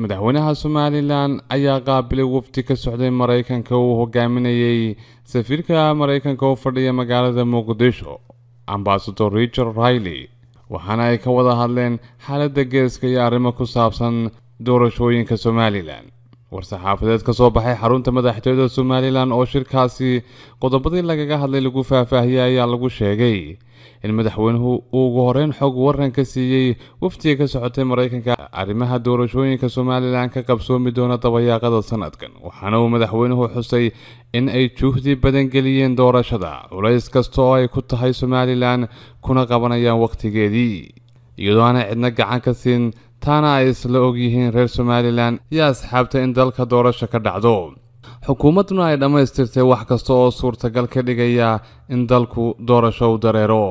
madaxweynaha somalilan ayaa qaabilay wafdi ka socday maraykanka uu hogaaminayay safiirka maraykanka u fadhiya magaalada muqdisho ambasador richard riley waxaana ay ka wada hadleen xaaladda geeska iyo arrimo ku saabsan doorashooyinka somalilan war-saxaafadeed ka soo baxay xarunta madaxtooyada somalilan oo shirkaasi qodobadii lagaga hadlay lagu faahfaahiyey ayaa lagu sheegay in madaxweynuhu uu ugu horeyn xog waran siiyey wafdiga ka socotay maraykanka arrimaha doorashooyinka somalilan ka qabsoomi doona dabayaaqada sanadkan waxaana uu madaxweynuhu xusay in ay juhdi badan geliyeen doorashada culays kasta oo ay ku tahay somalilan kuna qabanayaan wakhtigeedii iyadoo aanay cidna gacan ka siin taana ay isla og yihiin reer somalilan ayaa asxaabtay in dalka doorasho ka dhacdo xukuumadduna ay dhammaystirtay wax kasta oo suurtagal ka dhigaya in dalku doorasho u dareero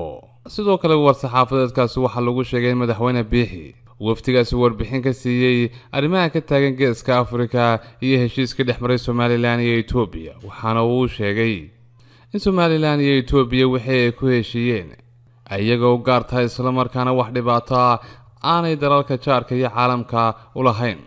sidoo kale war-saxaafadeedkaasi waxaa lagu sheegay madaxweyne biixi wafdigaasi warbixin ka siiyey arrimaha ka taagan geeska afrika iyo heshiiska dhex maray somalilan iyo etoobiya waxaana uu sheegay in somalilan iyo etoobiya wixii ay ku heshiiyeen iyagoo u gaar tahay islamarkaana wax dhibaato ah aanay dalalka jaarka iyo caalamka u lahayn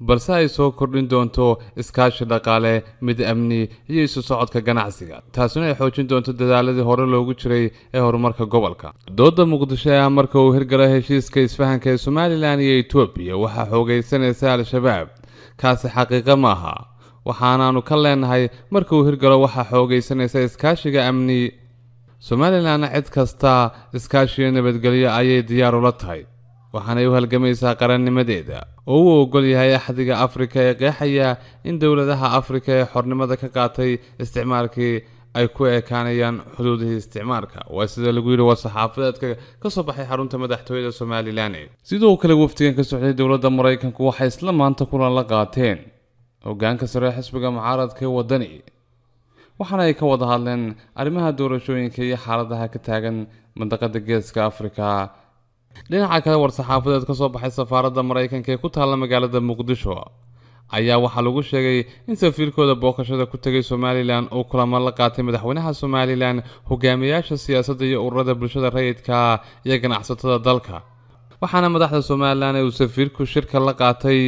balse ay soo kordhin doonto iskaashi dhaqaale mid amni iyo isu socodka ganacsiga taasina ay xoojin doonto dadaaladii hore loogu jiray ee horumarka gobolka dooda muqdisho ayaa marka uu hirgalo heshiiska isfahanka ee somalilan iyo etoobiya waxaa xoogaysanaysa al-shabaab kaasi xaqiiqo ma maaha waxaanaanu ka leenahay marka uu hirgalo waxaa xoogaysanaysa iskaashiga amni somalilanna cid kasta iskaashiyo nabadgelyo ayay diyaar ula tahay waxaanay u halgamaysaa qarannimadeeda oo uu ogol yahay axdiga afrika ee qeexaya in dowladaha afrika ee xornimada ka qaatay isticmaalkii ay ku ekaanayaan xuduudihii isticmaalka waa sida lagu yidhi war saxaafadeedka ka soo baxay xarunta madaxtooyada somalilan sidoo kale wafdigan ka socday dowladda maraykanku waxay isla maanta kulan la qaateen hoggaanka sare xisbiga mucaaradka ee waddani waxaana ay ka wada hadleen arrimaha doorashooyinka iyo xaaladaha ka taagan mandaqada geeska afrika dhinaca kale war-saxaafadeed ka soo baxay safaaradda maraykanka ee ku taalla magaalada muqdisho ayaa waxaa lagu sheegay in safiirkooda bookashada ku tegay somalilan uu kulamo la qaatay madaxweynaha somalilan hogaamiyaasha siyaasadda iyo ururada bulshada rayidka iyo ganacsatada dalka waxaana madaxda somalilan ee uu safiirku shirka la qaatay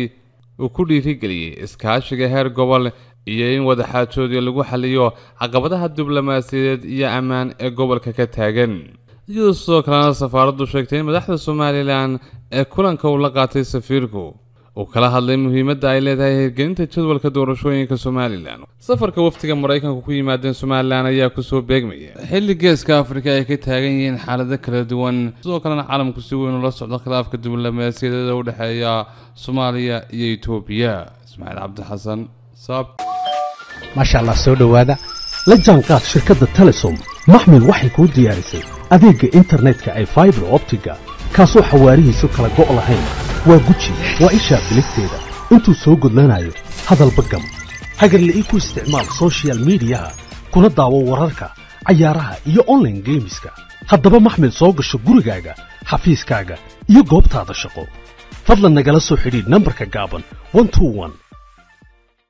uu ku dhiirigeliyey iskaashiga heer gobol iyo in wadaxaajoodyo lagu xaliyo caqabadaha diblomaasiyadeed iyo ammaan ee gobolka ka taagan iyadoo sidoo kalena safaaraddu sheegtay in madaxda somalilan ee kulanka uu la qaatay safiirku uu kala hadlay muhiimadda ay leedahay hirgelinta jadwalka doorashooyinka somalilan safarka wafdiga maraykanku ku yimaadeen somalilan ayaa kusoo beegmaya xilli geeska afrika ay ka taagan yihiin xaalado kala duwan sidoo kalena caalamku si weyn ula socdo khilaafka diblomaasiyadeeda u dhexeeya soomaaliya iyo itoobiya ismaaciil cabdixasan saab maasha allah soo dhowaada la jaanqaad shirkadda telesom maxmil waxay kuu diyaarisay adeegga internetka ee faibar optiga kaasoo xawaarihiisu kala go' lahayn waa guji waa ishaa bilifteeda intuu soo gudlanayo hadalba gam hagarla ii ku isticmaal social midiyaha kuna daawo wararka cayaaraha iyo onlaine geemiska haddaba maxmed soo gasho gurigaaga xafiiskaaga iyo goobtaada shaqo fadlan nagala soo xidhiidh nambarka gaaban